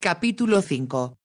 Capítulo 5.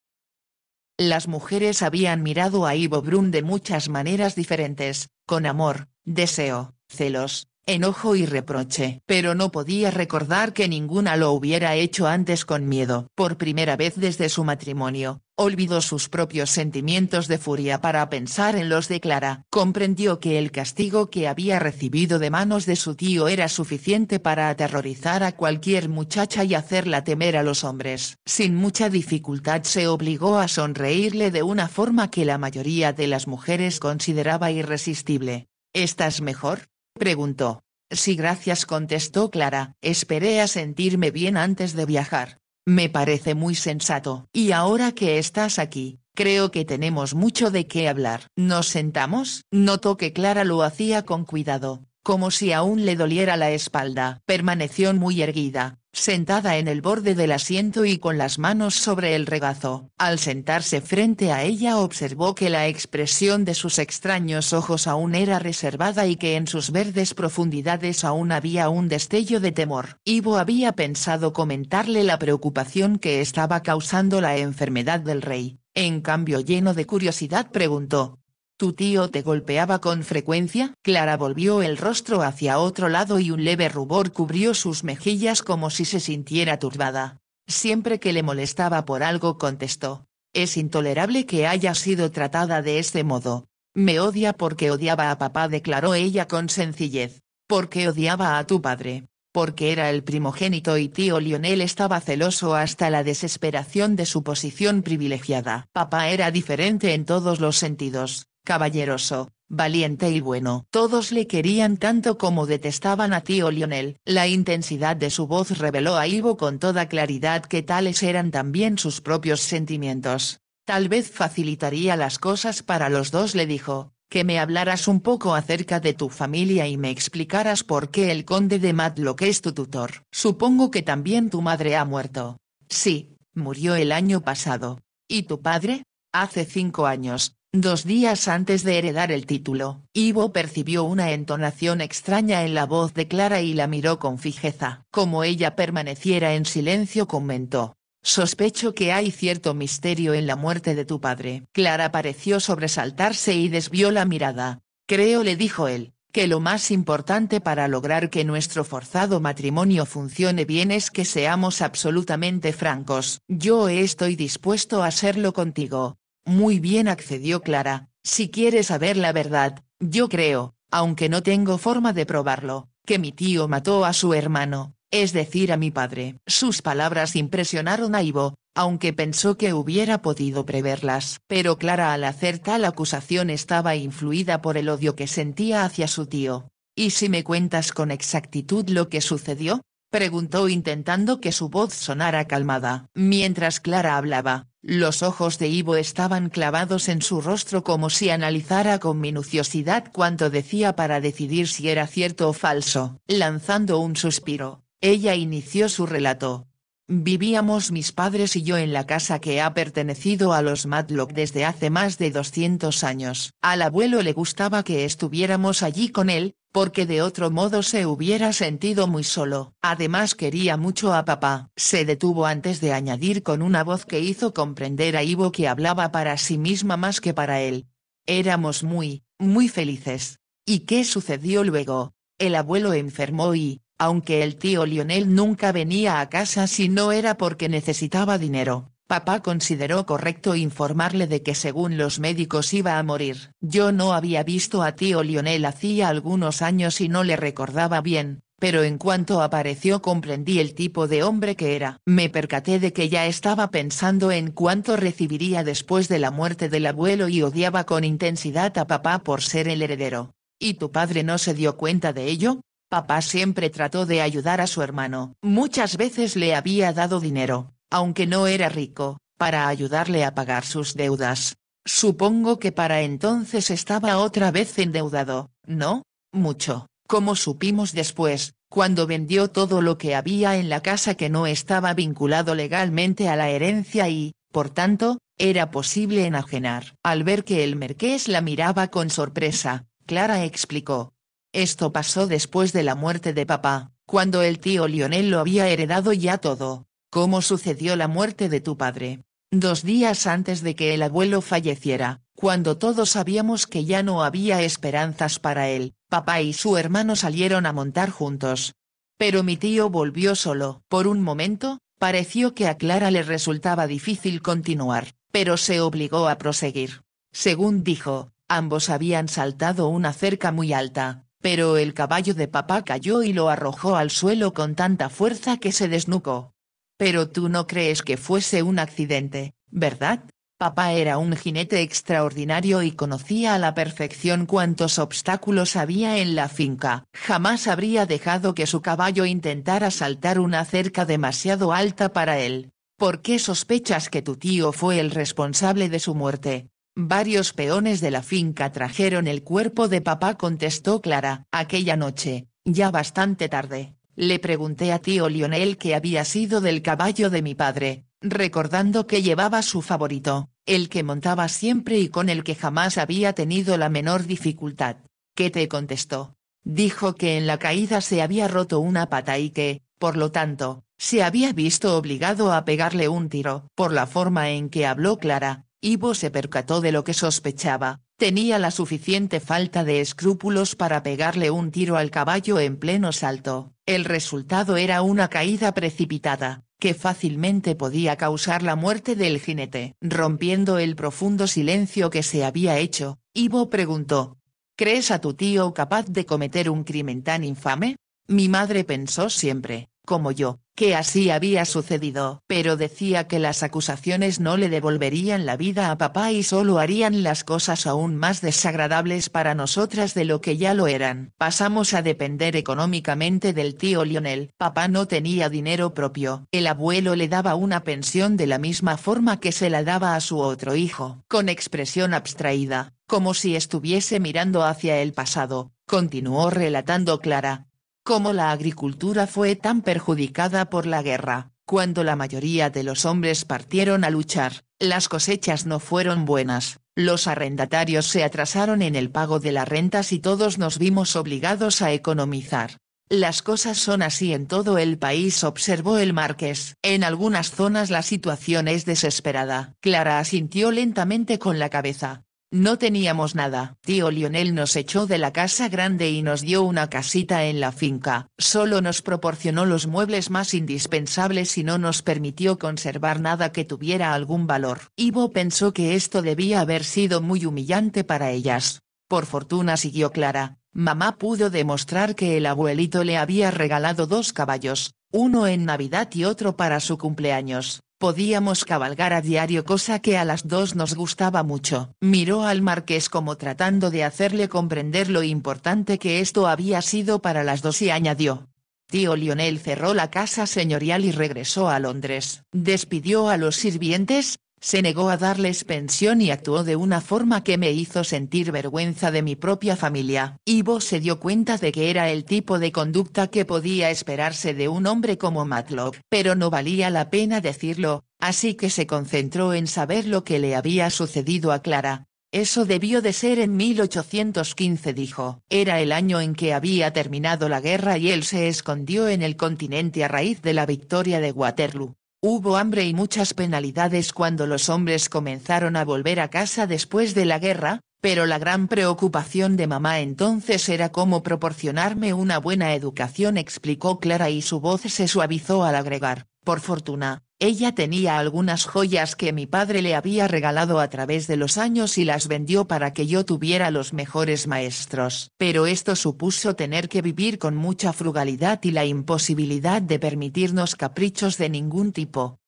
Las mujeres habían mirado a Ivo Brun de muchas maneras diferentes, con amor, deseo, celos, enojo y reproche. Pero no podía recordar que ninguna lo hubiera hecho antes con miedo. Por primera vez desde su matrimonio, olvidó sus propios sentimientos de furia para pensar en los de Clara. Comprendió que el castigo que había recibido de manos de su tío era suficiente para aterrorizar a cualquier muchacha y hacerla temer a los hombres. Sin mucha dificultad se obligó a sonreírle de una forma que la mayoría de las mujeres consideraba irresistible. ¿Estás mejor? Preguntó. Sí, gracias, contestó Clara, esperé a sentirme bien antes de viajar. Me parece muy sensato. Y ahora que estás aquí, creo que tenemos mucho de qué hablar. ¿Nos sentamos? Notó que Clara lo hacía con cuidado, como si aún le doliera la espalda. Permaneció muy erguida, sentada en el borde del asiento y con las manos sobre el regazo. Al sentarse frente a ella observó que la expresión de sus extraños ojos aún era reservada y que en sus verdes profundidades aún había un destello de temor. Ivo había pensado comentarle la preocupación que estaba causando la enfermedad del rey. En cambio lleno de curiosidad preguntó, ¿Tu tío te golpeaba con frecuencia? Clara volvió el rostro hacia otro lado y un leve rubor cubrió sus mejillas como si se sintiera turbada. Siempre que le molestaba por algo contestó. Es intolerable que haya sido tratada de este modo. Me odia porque odiaba a papá, declaró ella con sencillez. Porque odiaba a tu padre. Porque era el primogénito y tío Lionel estaba celoso hasta la desesperación de su posición privilegiada. Papá era diferente en todos los sentidos caballeroso, valiente y bueno. Todos le querían tanto como detestaban a tío Lionel. La intensidad de su voz reveló a Ivo con toda claridad que tales eran también sus propios sentimientos. Tal vez facilitaría las cosas para los dos le dijo, que me hablaras un poco acerca de tu familia y me explicaras por qué el conde de Matlock es tu tutor. Supongo que también tu madre ha muerto. Sí, murió el año pasado. ¿Y tu padre? Hace cinco años, Dos días antes de heredar el título, Ivo percibió una entonación extraña en la voz de Clara y la miró con fijeza. Como ella permaneciera en silencio comentó. Sospecho que hay cierto misterio en la muerte de tu padre. Clara pareció sobresaltarse y desvió la mirada. Creo le dijo él, que lo más importante para lograr que nuestro forzado matrimonio funcione bien es que seamos absolutamente francos. Yo estoy dispuesto a serlo contigo, muy bien accedió Clara, si quiere saber la verdad, yo creo, aunque no tengo forma de probarlo, que mi tío mató a su hermano, es decir a mi padre. Sus palabras impresionaron a Ivo, aunque pensó que hubiera podido preverlas. Pero Clara al hacer tal acusación estaba influida por el odio que sentía hacia su tío. ¿Y si me cuentas con exactitud lo que sucedió? preguntó intentando que su voz sonara calmada. Mientras Clara hablaba, los ojos de Ivo estaban clavados en su rostro como si analizara con minuciosidad cuanto decía para decidir si era cierto o falso. Lanzando un suspiro, ella inició su relato. Vivíamos mis padres y yo en la casa que ha pertenecido a los Matlock desde hace más de 200 años. Al abuelo le gustaba que estuviéramos allí con él, porque de otro modo se hubiera sentido muy solo. Además quería mucho a papá. Se detuvo antes de añadir con una voz que hizo comprender a Ivo que hablaba para sí misma más que para él. Éramos muy, muy felices. ¿Y qué sucedió luego? El abuelo enfermó y, aunque el tío Lionel nunca venía a casa si no era porque necesitaba dinero. Papá consideró correcto informarle de que según los médicos iba a morir. Yo no había visto a tío Lionel hacía algunos años y no le recordaba bien, pero en cuanto apareció comprendí el tipo de hombre que era. Me percaté de que ya estaba pensando en cuánto recibiría después de la muerte del abuelo y odiaba con intensidad a papá por ser el heredero. ¿Y tu padre no se dio cuenta de ello? Papá siempre trató de ayudar a su hermano, muchas veces le había dado dinero, aunque no era rico, para ayudarle a pagar sus deudas. Supongo que para entonces estaba otra vez endeudado, ¿no? Mucho, como supimos después, cuando vendió todo lo que había en la casa que no estaba vinculado legalmente a la herencia y, por tanto, era posible enajenar. Al ver que el marqués la miraba con sorpresa, Clara explicó, esto pasó después de la muerte de papá, cuando el tío Lionel lo había heredado ya todo. ¿Cómo sucedió la muerte de tu padre? Dos días antes de que el abuelo falleciera, cuando todos sabíamos que ya no había esperanzas para él, papá y su hermano salieron a montar juntos. Pero mi tío volvió solo. Por un momento, pareció que a Clara le resultaba difícil continuar, pero se obligó a proseguir. Según dijo, ambos habían saltado una cerca muy alta, pero el caballo de papá cayó y lo arrojó al suelo con tanta fuerza que se desnucó. Pero tú no crees que fuese un accidente, ¿verdad? Papá era un jinete extraordinario y conocía a la perfección cuántos obstáculos había en la finca. Jamás habría dejado que su caballo intentara saltar una cerca demasiado alta para él. ¿Por qué sospechas que tu tío fue el responsable de su muerte? Varios peones de la finca trajeron el cuerpo de papá, contestó Clara. Aquella noche, ya bastante tarde, le pregunté a tío Lionel qué había sido del caballo de mi padre, recordando que llevaba su favorito, el que montaba siempre y con el que jamás había tenido la menor dificultad. ¿Qué te contestó? Dijo que en la caída se había roto una pata y que, por lo tanto, se había visto obligado a pegarle un tiro. Por la forma en que habló Clara, Ivo se percató de lo que sospechaba, tenía la suficiente falta de escrúpulos para pegarle un tiro al caballo en pleno salto, el resultado era una caída precipitada, que fácilmente podía causar la muerte del jinete. Rompiendo el profundo silencio que se había hecho, Ivo preguntó, ¿Crees a tu tío capaz de cometer un crimen tan infame? Mi madre pensó siempre, como yo, que así había sucedido. Pero decía que las acusaciones no le devolverían la vida a papá y solo harían las cosas aún más desagradables para nosotras de lo que ya lo eran. Pasamos a depender económicamente del tío Lionel. Papá no tenía dinero propio. El abuelo le daba una pensión de la misma forma que se la daba a su otro hijo. Con expresión abstraída, como si estuviese mirando hacia el pasado, continuó relatando Clara, como la agricultura fue tan perjudicada por la guerra, cuando la mayoría de los hombres partieron a luchar, las cosechas no fueron buenas, los arrendatarios se atrasaron en el pago de las rentas y todos nos vimos obligados a economizar. Las cosas son así en todo el país, observó el marqués. En algunas zonas la situación es desesperada. Clara asintió lentamente con la cabeza. No teníamos nada. Tío Lionel nos echó de la casa grande y nos dio una casita en la finca. Solo nos proporcionó los muebles más indispensables y no nos permitió conservar nada que tuviera algún valor. Ivo pensó que esto debía haber sido muy humillante para ellas. Por fortuna siguió Clara. Mamá pudo demostrar que el abuelito le había regalado dos caballos, uno en Navidad y otro para su cumpleaños. Podíamos cabalgar a diario cosa que a las dos nos gustaba mucho. Miró al marqués como tratando de hacerle comprender lo importante que esto había sido para las dos y añadió. Tío Lionel cerró la casa señorial y regresó a Londres. Despidió a los sirvientes, se negó a darles pensión y actuó de una forma que me hizo sentir vergüenza de mi propia familia. Ivo se dio cuenta de que era el tipo de conducta que podía esperarse de un hombre como Matlock, pero no valía la pena decirlo, así que se concentró en saber lo que le había sucedido a Clara. Eso debió de ser en 1815 dijo. Era el año en que había terminado la guerra y él se escondió en el continente a raíz de la victoria de Waterloo. Hubo hambre y muchas penalidades cuando los hombres comenzaron a volver a casa después de la guerra, pero la gran preocupación de mamá entonces era cómo proporcionarme una buena educación, explicó Clara y su voz se suavizó al agregar, por fortuna, ella tenía algunas joyas que mi padre le había regalado a través de los años y las vendió para que yo tuviera los mejores maestros. Pero esto supuso tener que vivir con mucha frugalidad y la imposibilidad de permitirnos caprichos de ningún tipo.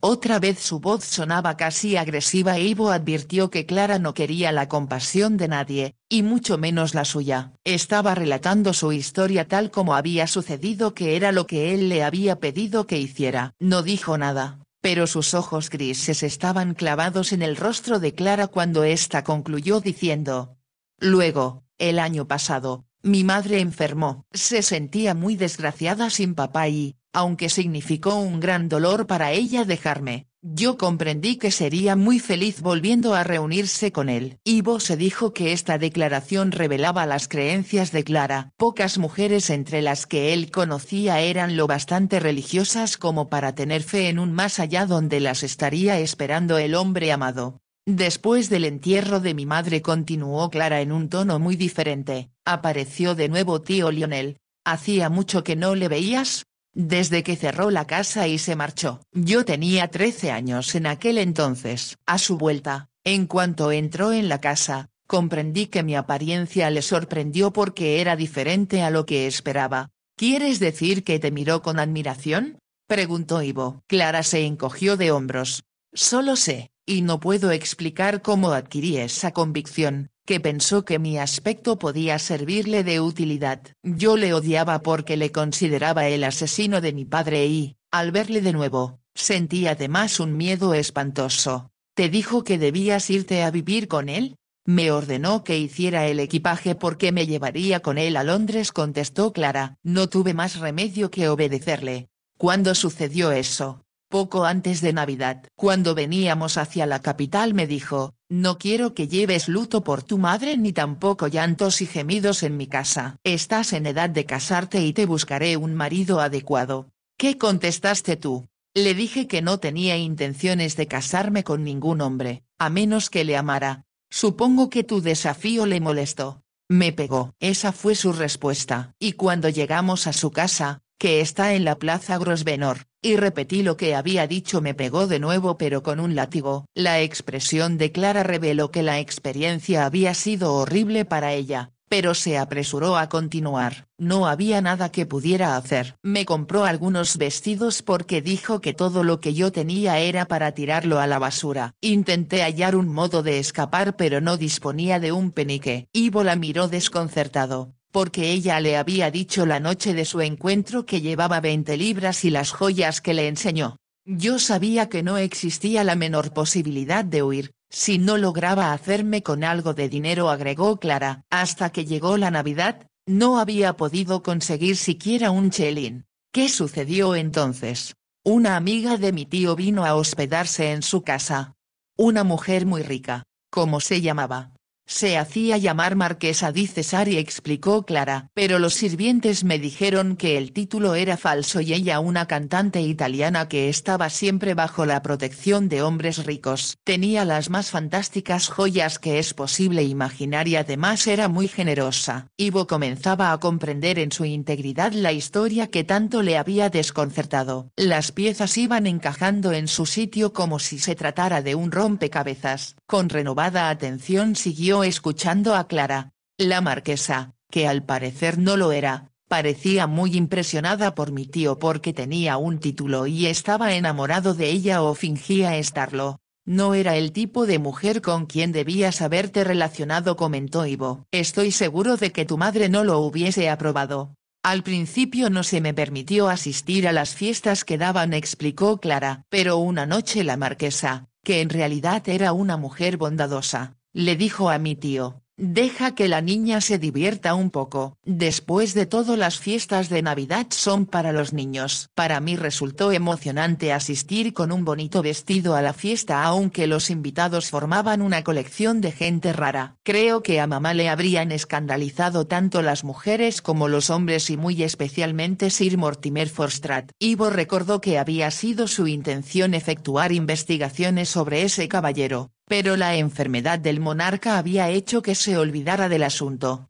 Otra vez su voz sonaba casi agresiva e Ivo advirtió que Clara no quería la compasión de nadie, y mucho menos la suya. Estaba relatando su historia tal como había sucedido que era lo que él le había pedido que hiciera. No dijo nada, pero sus ojos grises estaban clavados en el rostro de Clara cuando ésta concluyó diciendo. Luego, el año pasado, mi madre enfermó. Se sentía muy desgraciada sin papá y, aunque significó un gran dolor para ella dejarme, yo comprendí que sería muy feliz volviendo a reunirse con él. Ivo se dijo que esta declaración revelaba las creencias de Clara. Pocas mujeres entre las que él conocía eran lo bastante religiosas como para tener fe en un más allá donde las estaría esperando el hombre amado. Después del entierro de mi madre continuó Clara en un tono muy diferente. Apareció de nuevo tío Lionel. ¿Hacía mucho que no le veías? desde que cerró la casa y se marchó. Yo tenía 13 años en aquel entonces. A su vuelta, en cuanto entró en la casa, comprendí que mi apariencia le sorprendió porque era diferente a lo que esperaba. ¿Quieres decir que te miró con admiración? preguntó Ivo. Clara se encogió de hombros. Solo sé, y no puedo explicar cómo adquirí esa convicción, que pensó que mi aspecto podía servirle de utilidad. Yo le odiaba porque le consideraba el asesino de mi padre y, al verle de nuevo, sentí además un miedo espantoso. ¿Te dijo que debías irte a vivir con él? Me ordenó que hiciera el equipaje porque me llevaría con él a Londres, contestó Clara. No tuve más remedio que obedecerle. ¿Cuándo sucedió eso? Poco antes de Navidad. Cuando veníamos hacia la capital me dijo, no quiero que lleves luto por tu madre ni tampoco llantos y gemidos en mi casa. Estás en edad de casarte y te buscaré un marido adecuado. ¿Qué contestaste tú? Le dije que no tenía intenciones de casarme con ningún hombre, a menos que le amara. Supongo que tu desafío le molestó. Me pegó. Esa fue su respuesta. Y cuando llegamos a su casa, que está en la plaza Grosvenor, y repetí lo que había dicho me pegó de nuevo pero con un látigo. La expresión de Clara reveló que la experiencia había sido horrible para ella, pero se apresuró a continuar, no había nada que pudiera hacer. Me compró algunos vestidos porque dijo que todo lo que yo tenía era para tirarlo a la basura. Intenté hallar un modo de escapar pero no disponía de un penique. Ivo la miró desconcertado, porque ella le había dicho la noche de su encuentro que llevaba 20 libras y las joyas que le enseñó. Yo sabía que no existía la menor posibilidad de huir, si no lograba hacerme con algo de dinero agregó Clara. Hasta que llegó la Navidad, no había podido conseguir siquiera un chelín. ¿Qué sucedió entonces? Una amiga de mi tío vino a hospedarse en su casa. Una mujer muy rica. como se llamaba? Se hacía llamar Marquesa di Cesari explicó Clara, pero los sirvientes me dijeron que el título era falso y ella una cantante italiana que estaba siempre bajo la protección de hombres ricos. Tenía las más fantásticas joyas que es posible imaginar y además era muy generosa. Ivo comenzaba a comprender en su integridad la historia que tanto le había desconcertado. Las piezas iban encajando en su sitio como si se tratara de un rompecabezas. Con renovada atención siguió escuchando a Clara, la marquesa, que al parecer no lo era, parecía muy impresionada por mi tío porque tenía un título y estaba enamorado de ella o fingía estarlo. No era el tipo de mujer con quien debías haberte relacionado, comentó Ivo. Estoy seguro de que tu madre no lo hubiese aprobado. Al principio no se me permitió asistir a las fiestas que daban, explicó Clara, pero una noche la marquesa, que en realidad era una mujer bondadosa, le dijo a mi tío, deja que la niña se divierta un poco, después de todo las fiestas de Navidad son para los niños. Para mí resultó emocionante asistir con un bonito vestido a la fiesta aunque los invitados formaban una colección de gente rara. Creo que a mamá le habrían escandalizado tanto las mujeres como los hombres y muy especialmente Sir Mortimer Forstrat. Ivo recordó que había sido su intención efectuar investigaciones sobre ese caballero, pero la enfermedad del monarca había hecho que se olvidara del asunto.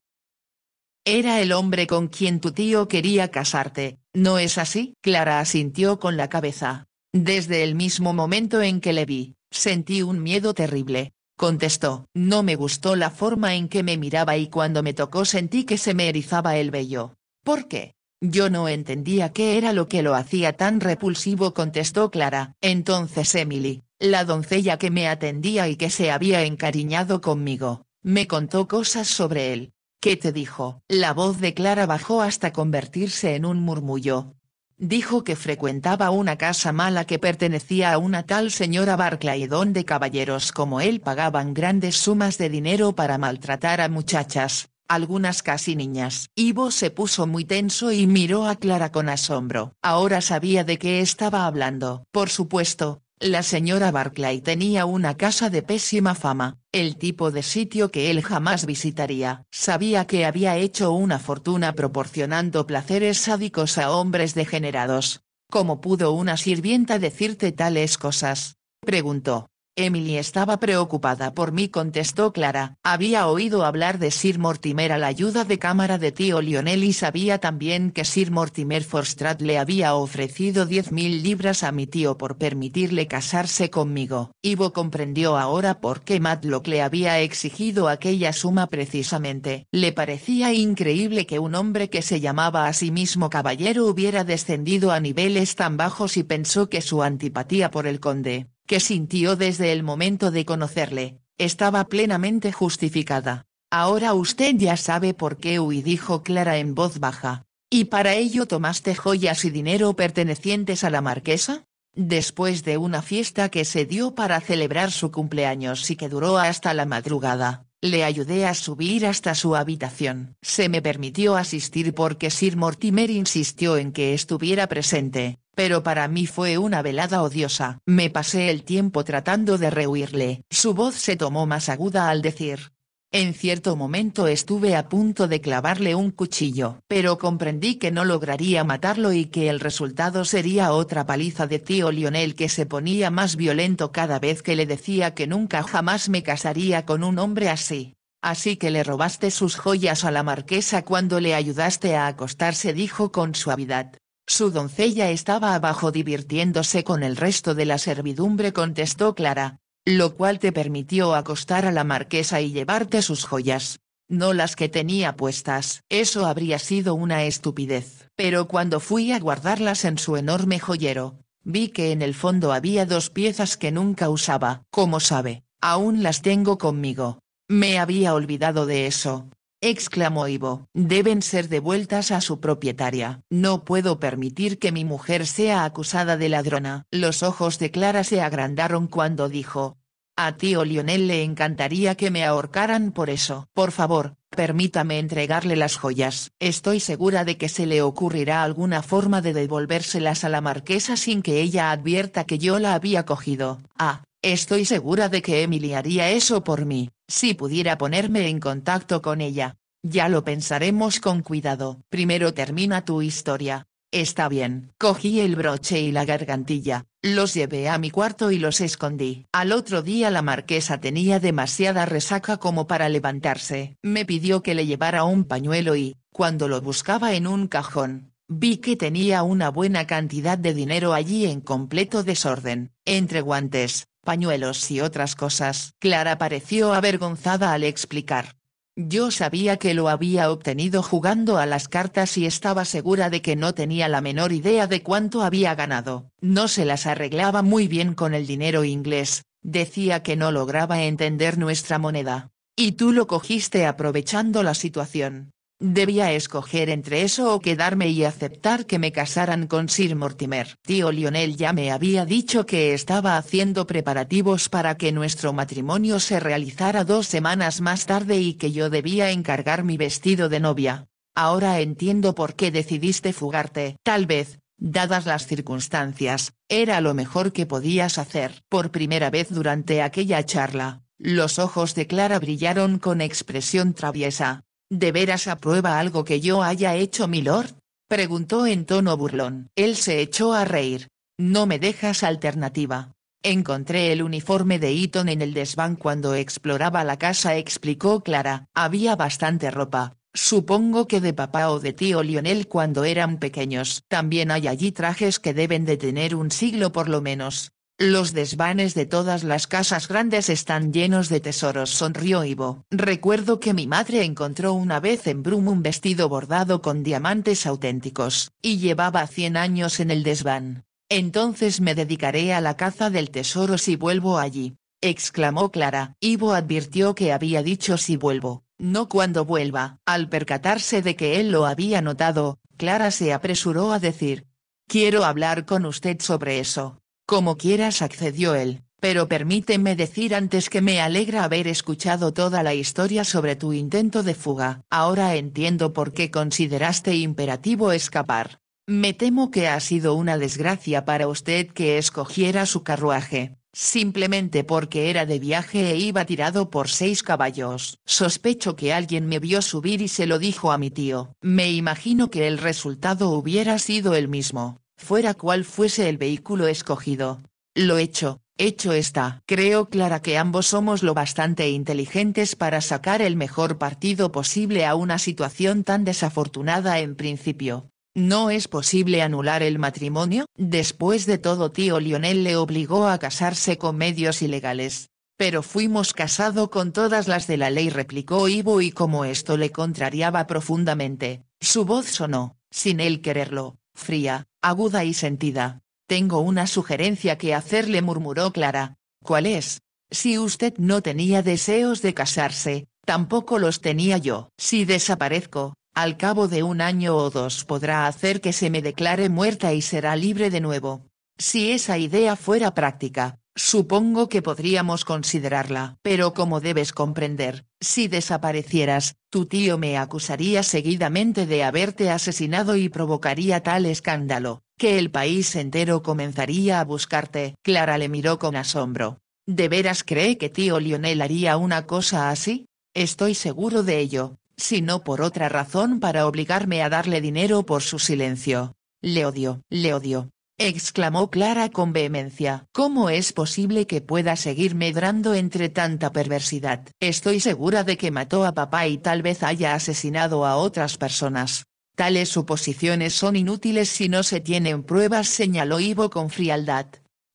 Era el hombre con quien tu tío quería casarte, ¿no es así? Clara asintió con la cabeza. Desde el mismo momento en que le vi, sentí un miedo terrible, contestó. No me gustó la forma en que me miraba y cuando me tocó sentí que se me erizaba el vello. ¿Por qué? Yo no entendía qué era lo que lo hacía tan repulsivo, contestó Clara. Entonces Emily, la doncella que me atendía y que se había encariñado conmigo, me contó cosas sobre él. ¿Qué te dijo? La voz de Clara bajó hasta convertirse en un murmullo. Dijo que frecuentaba una casa mala que pertenecía a una tal señora Barclay donde caballeros como él pagaban grandes sumas de dinero para maltratar a muchachas, algunas casi niñas. Ivo se puso muy tenso y miró a Clara con asombro. Ahora sabía de qué estaba hablando. Por supuesto, la señora Barclay tenía una casa de pésima fama, el tipo de sitio que él jamás visitaría. Sabía que había hecho una fortuna proporcionando placeres sádicos a hombres degenerados. ¿Cómo pudo una sirvienta decirte tales cosas? preguntó. Emily estaba preocupada por mí, contestó Clara. Había oído hablar de Sir Mortimer a la ayuda de cámara de tío Lionel y sabía también que Sir Mortimer Forstrat le había ofrecido 10.000 libras a mi tío por permitirle casarse conmigo. Ivo comprendió ahora por qué Matlock le había exigido aquella suma precisamente. Le parecía increíble que un hombre que se llamaba a sí mismo caballero hubiera descendido a niveles tan bajos y pensó que su antipatía por el conde que sintió desde el momento de conocerle, estaba plenamente justificada. Ahora usted ya sabe por qué huí, dijo Clara en voz baja. ¿Y para ello tomaste joyas y dinero pertenecientes a la marquesa? Después de una fiesta que se dio para celebrar su cumpleaños y que duró hasta la madrugada, le ayudé a subir hasta su habitación. Se me permitió asistir porque Sir Mortimer insistió en que estuviera presente, pero para mí fue una velada odiosa. Me pasé el tiempo tratando de rehuirle. Su voz se tomó más aguda al decir. En cierto momento estuve a punto de clavarle un cuchillo, pero comprendí que no lograría matarlo y que el resultado sería otra paliza de tío Lionel que se ponía más violento cada vez que le decía que nunca jamás me casaría con un hombre así. Así que le robaste sus joyas a la marquesa cuando le ayudaste a acostarse, dijo con suavidad. Su doncella estaba abajo divirtiéndose con el resto de la servidumbre contestó Clara, lo cual te permitió acostar a la marquesa y llevarte sus joyas. No las que tenía puestas. Eso habría sido una estupidez. Pero cuando fui a guardarlas en su enorme joyero, vi que en el fondo había dos piezas que nunca usaba. Como sabe, aún las tengo conmigo. Me había olvidado de eso exclamó Ivo. Deben ser devueltas a su propietaria. No puedo permitir que mi mujer sea acusada de ladrona. Los ojos de Clara se agrandaron cuando dijo. A tío oh Lionel le encantaría que me ahorcaran por eso. Por favor, permítame entregarle las joyas. Estoy segura de que se le ocurrirá alguna forma de devolvérselas a la marquesa sin que ella advierta que yo la había cogido. Ah, estoy segura de que Emily haría eso por mí. Si pudiera ponerme en contacto con ella. Ya lo pensaremos con cuidado. Primero termina tu historia. Está bien. Cogí el broche y la gargantilla, los llevé a mi cuarto y los escondí. Al otro día la marquesa tenía demasiada resaca como para levantarse. Me pidió que le llevara un pañuelo y, cuando lo buscaba en un cajón, vi que tenía una buena cantidad de dinero allí en completo desorden. Entre guantes, pañuelos y otras cosas. Clara pareció avergonzada al explicar. Yo sabía que lo había obtenido jugando a las cartas y estaba segura de que no tenía la menor idea de cuánto había ganado. No se las arreglaba muy bien con el dinero inglés, decía que no lograba entender nuestra moneda. Y tú lo cogiste aprovechando la situación. Debía escoger entre eso o quedarme y aceptar que me casaran con Sir Mortimer. Tío Lionel ya me había dicho que estaba haciendo preparativos para que nuestro matrimonio se realizara dos semanas más tarde y que yo debía encargar mi vestido de novia. Ahora entiendo por qué decidiste fugarte. Tal vez, dadas las circunstancias, era lo mejor que podías hacer. Por primera vez durante aquella charla, los ojos de Clara brillaron con expresión traviesa. ¿De veras aprueba algo que yo haya hecho, milord? preguntó en tono burlón. Él se echó a reír. No me dejas alternativa. Encontré el uniforme de Eaton en el desván cuando exploraba la casa, explicó Clara. Había bastante ropa, supongo que de papá o de tío Lionel cuando eran pequeños. También hay allí trajes que deben de tener un siglo por lo menos. Los desvanes de todas las casas grandes están llenos de tesoros, sonrió Ivo. Recuerdo que mi madre encontró una vez en Brum un vestido bordado con diamantes auténticos, y llevaba 100 años en el desván. Entonces me dedicaré a la caza del tesoro si vuelvo allí, exclamó Clara. Ivo advirtió que había dicho si vuelvo, no cuando vuelva. Al percatarse de que él lo había notado, Clara se apresuró a decir, Quiero hablar con usted sobre eso. Como quieras accedió él, pero permíteme decir antes que me alegra haber escuchado toda la historia sobre tu intento de fuga. Ahora entiendo por qué consideraste imperativo escapar. Me temo que ha sido una desgracia para usted que escogiera su carruaje, simplemente porque era de viaje e iba tirado por seis caballos. Sospecho que alguien me vio subir y se lo dijo a mi tío. Me imagino que el resultado hubiera sido el mismo fuera cual fuese el vehículo escogido. Lo hecho, hecho está. Creo clara que ambos somos lo bastante inteligentes para sacar el mejor partido posible a una situación tan desafortunada en principio. ¿No es posible anular el matrimonio? Después de todo tío Lionel le obligó a casarse con medios ilegales. Pero fuimos casado con todas las de la ley replicó Ivo y como esto le contrariaba profundamente, su voz sonó, sin él quererlo, fría, aguda y sentida. Tengo una sugerencia que hacerle murmuró Clara. ¿Cuál es? Si usted no tenía deseos de casarse, tampoco los tenía yo. Si desaparezco, al cabo de un año o dos podrá hacer que se me declare muerta y será libre de nuevo. Si esa idea fuera práctica, Supongo que podríamos considerarla, pero como debes comprender, si desaparecieras, tu tío me acusaría seguidamente de haberte asesinado y provocaría tal escándalo, que el país entero comenzaría a buscarte. Clara le miró con asombro. ¿De veras cree que tío Lionel haría una cosa así? Estoy seguro de ello, si no por otra razón para obligarme a darle dinero por su silencio. Le odio, le odio, exclamó Clara con vehemencia. ¿Cómo es posible que pueda seguir medrando entre tanta perversidad? Estoy segura de que mató a papá y tal vez haya asesinado a otras personas. Tales suposiciones son inútiles si no se tienen pruebas, señaló Ivo con frialdad.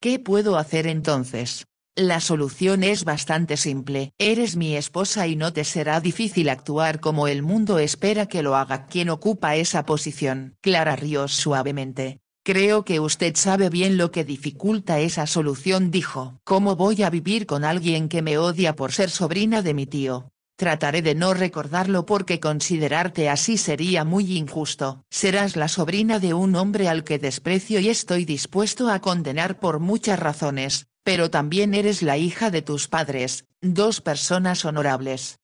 ¿Qué puedo hacer entonces? La solución es bastante simple. Eres mi esposa y no te será difícil actuar como el mundo espera que lo haga quien ocupa esa posición. Clara rió suavemente. Creo que usted sabe bien lo que dificulta esa solución, dijo. ¿Cómo voy a vivir con alguien que me odia por ser sobrina de mi tío? Trataré de no recordarlo porque considerarte así sería muy injusto. Serás la sobrina de un hombre al que desprecio y estoy dispuesto a condenar por muchas razones, pero también eres la hija de tus padres, dos personas honorables.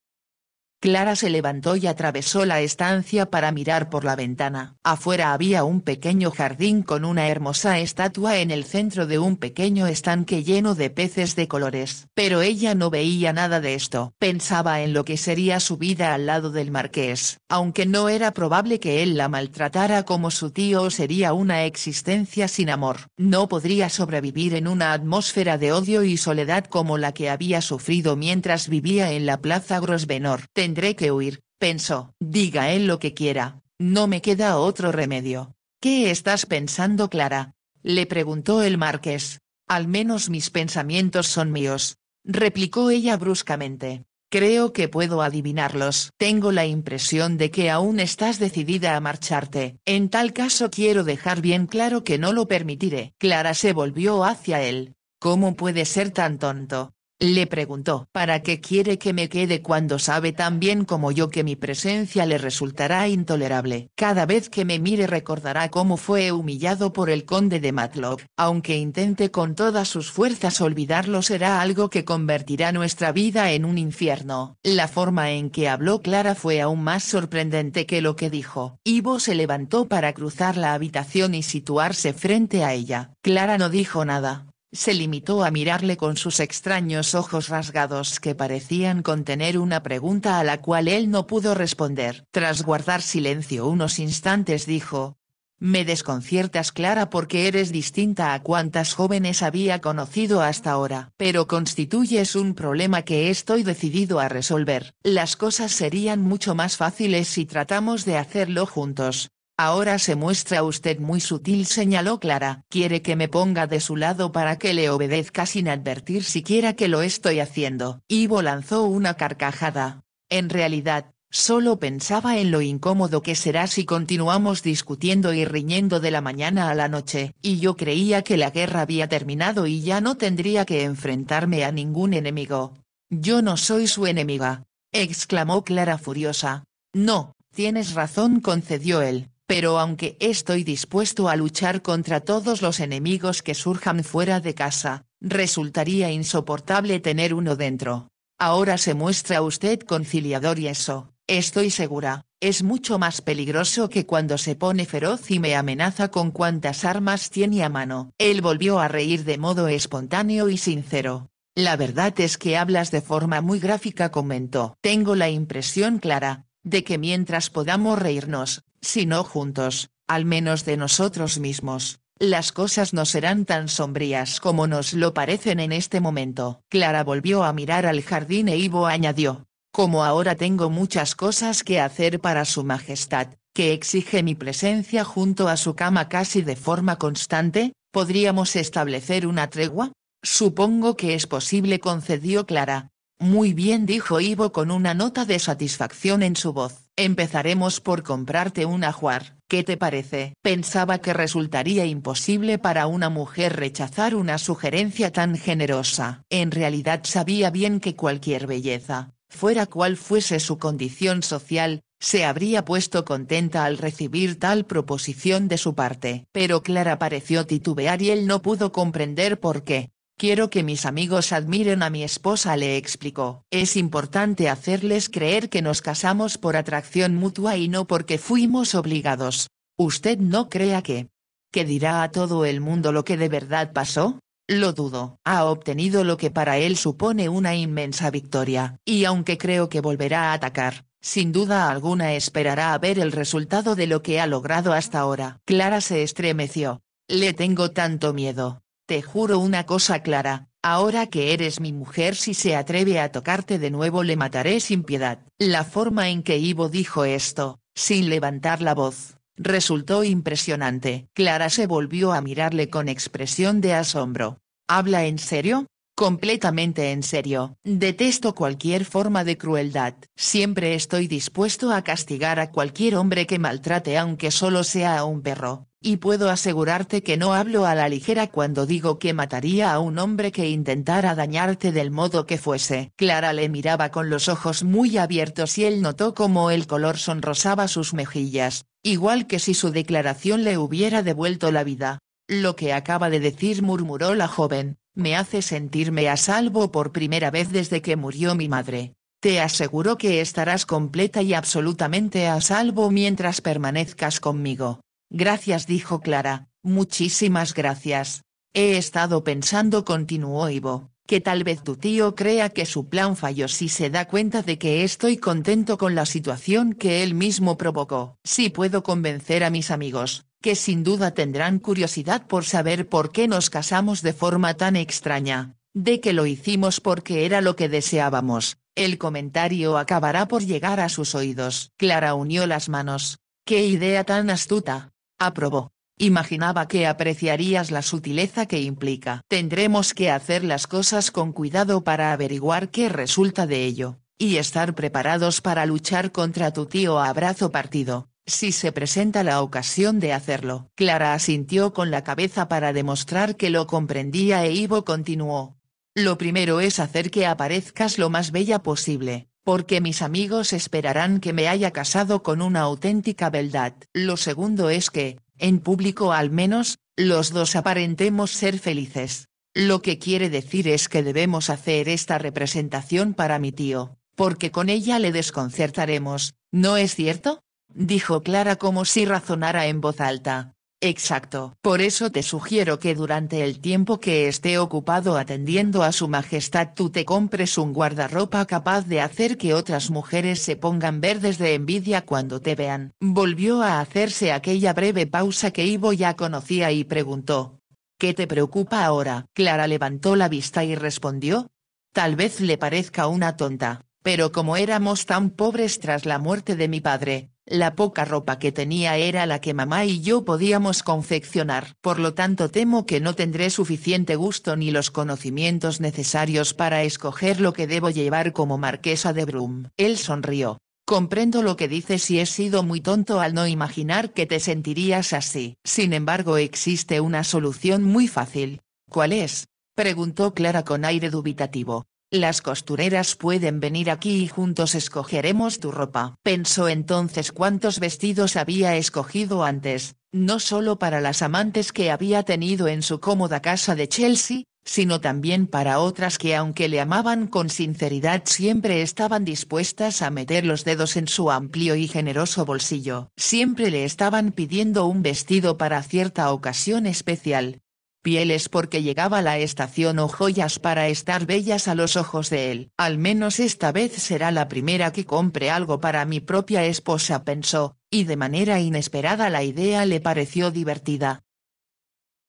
Clara se levantó y atravesó la estancia para mirar por la ventana. Afuera había un pequeño jardín con una hermosa estatua en el centro de un pequeño estanque lleno de peces de colores. Pero ella no veía nada de esto. Pensaba en lo que sería su vida al lado del marqués, aunque no era probable que él la maltratara como su tío o sería una existencia sin amor. No podría sobrevivir en una atmósfera de odio y soledad como la que había sufrido mientras vivía en la plaza Grosvenor Tendré que huir, pensó. Diga él lo que quiera, no me queda otro remedio. ¿Qué estás pensando, Clara? le preguntó el marqués. Al menos mis pensamientos son míos, replicó ella bruscamente. Creo que puedo adivinarlos. Tengo la impresión de que aún estás decidida a marcharte. En tal caso quiero dejar bien claro que no lo permitiré. Clara se volvió hacia él. ¿Cómo puede ser tan tonto? Le preguntó, ¿para qué quiere que me quede cuando sabe tan bien como yo que mi presencia le resultará intolerable? Cada vez que me mire recordará cómo fue humillado por el conde de Matlock, aunque intente con todas sus fuerzas olvidarlo será algo que convertirá nuestra vida en un infierno. La forma en que habló Clara fue aún más sorprendente que lo que dijo. Ivo se levantó para cruzar la habitación y situarse frente a ella. Clara no dijo nada, se limitó a mirarle con sus extraños ojos rasgados que parecían contener una pregunta a la cual él no pudo responder. Tras guardar silencio unos instantes dijo, Me desconciertas Clara porque eres distinta a cuantas jóvenes había conocido hasta ahora, pero constituyes un problema que estoy decidido a resolver. Las cosas serían mucho más fáciles si tratamos de hacerlo juntos. Ahora se muestra usted muy sutil señaló Clara. Quiere que me ponga de su lado para que le obedezca sin advertir siquiera que lo estoy haciendo. Ivo lanzó una carcajada. En realidad, solo pensaba en lo incómodo que será si continuamos discutiendo y riñendo de la mañana a la noche. Y yo creía que la guerra había terminado y ya no tendría que enfrentarme a ningún enemigo. Yo no soy su enemiga. exclamó Clara furiosa. No, tienes razón concedió él pero aunque estoy dispuesto a luchar contra todos los enemigos que surjan fuera de casa, resultaría insoportable tener uno dentro. Ahora se muestra usted conciliador y eso, estoy segura, es mucho más peligroso que cuando se pone feroz y me amenaza con cuantas armas tiene a mano. Él volvió a reír de modo espontáneo y sincero. La verdad es que hablas de forma muy gráfica, comentó. Tengo la impresión clara, de que mientras podamos reírnos, sino juntos, al menos de nosotros mismos, las cosas no serán tan sombrías como nos lo parecen en este momento. Clara volvió a mirar al jardín e Ivo añadió, como ahora tengo muchas cosas que hacer para su majestad, que exige mi presencia junto a su cama casi de forma constante, ¿podríamos establecer una tregua? Supongo que es posible concedió Clara, muy bien dijo Ivo con una nota de satisfacción en su voz. Empezaremos por comprarte un ajuar, ¿qué te parece? Pensaba que resultaría imposible para una mujer rechazar una sugerencia tan generosa. En realidad sabía bien que cualquier belleza, fuera cual fuese su condición social, se habría puesto contenta al recibir tal proposición de su parte. Pero Clara pareció titubear y él no pudo comprender por qué. Quiero que mis amigos admiren a mi esposa, le explicó. Es importante hacerles creer que nos casamos por atracción mutua y no porque fuimos obligados. Usted no crea que... ¿Que dirá a todo el mundo lo que de verdad pasó? Lo dudo. Ha obtenido lo que para él supone una inmensa victoria, y aunque creo que volverá a atacar, sin duda alguna esperará a ver el resultado de lo que ha logrado hasta ahora. Clara se estremeció. Le tengo tanto miedo, te juro una cosa clara, ahora que eres mi mujer si se atreve a tocarte de nuevo le mataré sin piedad. La forma en que Ivo dijo esto, sin levantar la voz, resultó impresionante. Clara se volvió a mirarle con expresión de asombro. ¿Habla en serio? completamente en serio. Detesto cualquier forma de crueldad. Siempre estoy dispuesto a castigar a cualquier hombre que maltrate aunque solo sea a un perro. Y puedo asegurarte que no hablo a la ligera cuando digo que mataría a un hombre que intentara dañarte del modo que fuese. Clara le miraba con los ojos muy abiertos y él notó cómo el color sonrosaba sus mejillas, igual que si su declaración le hubiera devuelto la vida. Lo que acaba de decir murmuró la joven, me hace sentirme a salvo por primera vez desde que murió mi madre. Te aseguro que estarás completa y absolutamente a salvo mientras permanezcas conmigo. Gracias, dijo Clara, muchísimas gracias. He estado pensando, continuó Ivo, que tal vez tu tío crea que su plan falló si se da cuenta de que estoy contento con la situación que él mismo provocó. Si puedo convencer a mis amigos, que sin duda tendrán curiosidad por saber por qué nos casamos de forma tan extraña, de que lo hicimos porque era lo que deseábamos, el comentario acabará por llegar a sus oídos. Clara unió las manos. ¡Qué idea tan astuta! aprobó. Imaginaba que apreciarías la sutileza que implica. Tendremos que hacer las cosas con cuidado para averiguar qué resulta de ello, y estar preparados para luchar contra tu tío a abrazo partido si se presenta la ocasión de hacerlo. Clara asintió con la cabeza para demostrar que lo comprendía e Ivo continuó. Lo primero es hacer que aparezcas lo más bella posible, porque mis amigos esperarán que me haya casado con una auténtica beldad. Lo segundo es que, en público al menos, los dos aparentemos ser felices. Lo que quiere decir es que debemos hacer esta representación para mi tío, porque con ella le desconcertaremos, ¿no es cierto? dijo Clara como si razonara en voz alta. Exacto. Por eso te sugiero que durante el tiempo que esté ocupado atendiendo a su majestad tú te compres un guardarropa capaz de hacer que otras mujeres se pongan verdes de envidia cuando te vean. Volvió a hacerse aquella breve pausa que Ivo ya conocía y preguntó. ¿Qué te preocupa ahora? Clara levantó la vista y respondió. Tal vez le parezca una tonta, pero como éramos tan pobres tras la muerte de mi padre, la poca ropa que tenía era la que mamá y yo podíamos confeccionar. Por lo tanto temo que no tendré suficiente gusto ni los conocimientos necesarios para escoger lo que debo llevar como marquesa de Brum. Él sonrió. Comprendo lo que dices y he sido muy tonto al no imaginar que te sentirías así. Sin embargo existe una solución muy fácil. ¿Cuál es? Preguntó Clara con aire dubitativo. Las costureras pueden venir aquí y juntos escogeremos tu ropa. Pensó entonces cuántos vestidos había escogido antes, no solo para las amantes que había tenido en su cómoda casa de Chelsea, sino también para otras que aunque le amaban con sinceridad siempre estaban dispuestas a meter los dedos en su amplio y generoso bolsillo. Siempre le estaban pidiendo un vestido para cierta ocasión especial, pieles porque llegaba la estación o joyas para estar bellas a los ojos de él. Al menos esta vez será la primera que compre algo para mi propia esposa pensó, y de manera inesperada la idea le pareció divertida.